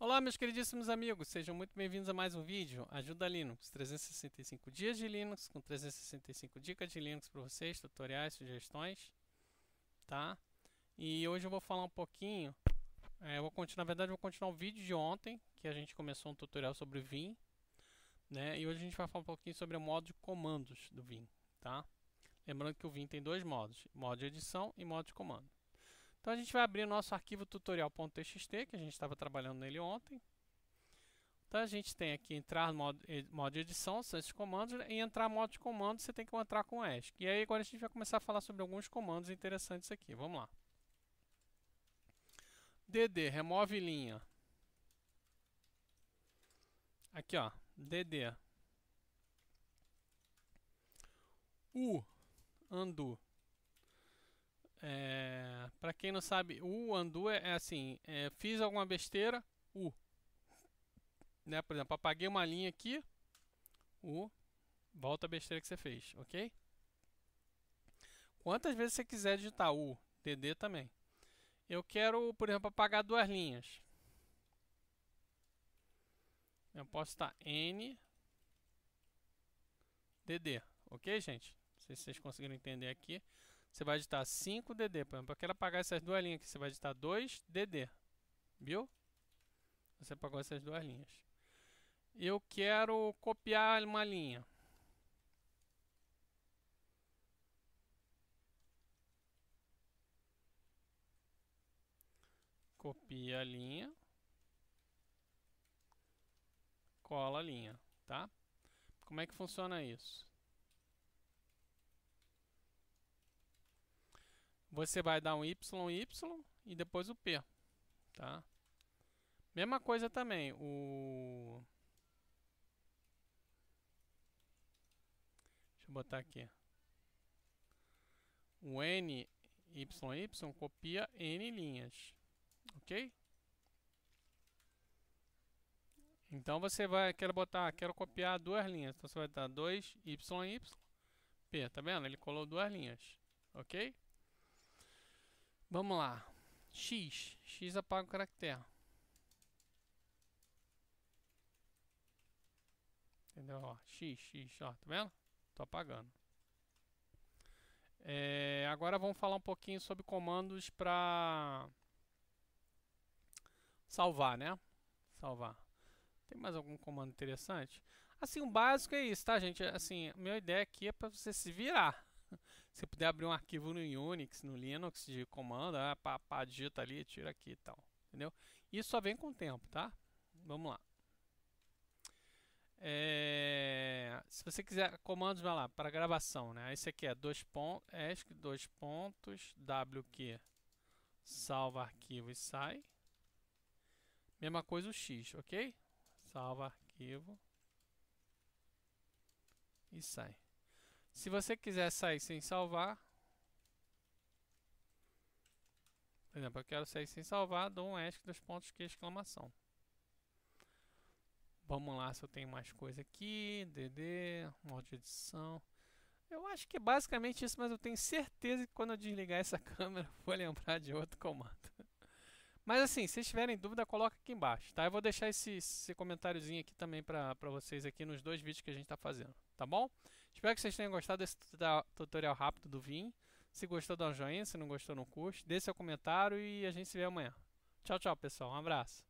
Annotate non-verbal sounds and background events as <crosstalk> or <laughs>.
Olá, meus queridíssimos amigos, sejam muito bem-vindos a mais um vídeo Ajuda Linux, 365 dias de Linux, com 365 dicas de Linux para vocês, tutoriais, sugestões, tá? E hoje eu vou falar um pouquinho, é, vou continuar, na verdade vou continuar o vídeo de ontem, que a gente começou um tutorial sobre o Vim, né? E hoje a gente vai falar um pouquinho sobre o modo de comandos do Vim, tá? Lembrando que o Vim tem dois modos, modo de edição e modo de comando. Então a gente vai abrir o nosso arquivo tutorial.txt, que a gente estava trabalhando nele ontem. Então a gente tem aqui entrar modo, eh, modo de edição, são esses comandos, e entrar modo de comando você tem que entrar com o ESC. E aí agora a gente vai começar a falar sobre alguns comandos interessantes aqui. Vamos lá. DD, remove linha. Aqui ó, DD. U, undo. É, para quem não sabe, o undo é, é assim: é, fiz alguma besteira, u. Né? Por exemplo, apaguei uma linha aqui, u, volta a besteira que você fez, ok? Quantas vezes você quiser digitar u, dd também. Eu quero, por exemplo, apagar duas linhas. Eu posso estar n dd, ok, gente? Não sei se vocês conseguiram entender aqui. Você vai editar 5DD. Por exemplo, eu quero apagar essas duas linhas aqui. Você vai editar 2DD. Viu? Você apagou essas duas linhas. Eu quero copiar uma linha. Copia a linha. Cola a linha, tá? Como é que funciona isso? você vai dar um Y, Y e depois o P, tá? Mesma coisa também, o... Deixa eu botar aqui. O N, Y, Y copia N linhas, ok? Então você vai, quero botar, quero copiar duas linhas, então você vai dar 2, Y, Y, P, tá vendo? Ele colou duas linhas, ok? Vamos lá. X. X apaga o caractere. Entendeu? Ó, X, X, ó, tá vendo? Tô apagando. É, agora vamos falar um pouquinho sobre comandos para salvar, né? Salvar. Tem mais algum comando interessante? Assim, o básico é isso, tá, gente? Assim, a minha ideia aqui é para você se virar. <laughs> Se puder abrir um arquivo no Unix, no Linux de comando, ah, pá, pá, digita ali, tira aqui e tal. Entendeu? Isso só vem com o tempo, tá? Vamos lá. É, se você quiser comandos, vai lá para gravação, né? Esse aqui é dois pontos, ESC, dois pontos, WQ, salva arquivo e sai. Mesma coisa o X, ok? Salva arquivo e sai. Se você quiser sair sem salvar, por exemplo, eu quero sair sem salvar, dou um ESC dos pontos que é exclamação. Vamos lá se eu tenho mais coisa aqui, DD, modo de edição. Eu acho que é basicamente isso, mas eu tenho certeza que quando eu desligar essa <laughs> câmera, vou lembrar de outro comando. Mas assim, se tiverem dúvida, coloca aqui embaixo, tá? Eu vou deixar esse, esse comentáriozinho aqui também para vocês aqui nos dois vídeos que a gente está fazendo, tá bom? Espero que vocês tenham gostado desse tutorial rápido do Vim. Se gostou, dá um joinha. Se não gostou, não curte. Deixe seu comentário e a gente se vê amanhã. Tchau, tchau, pessoal. Um abraço.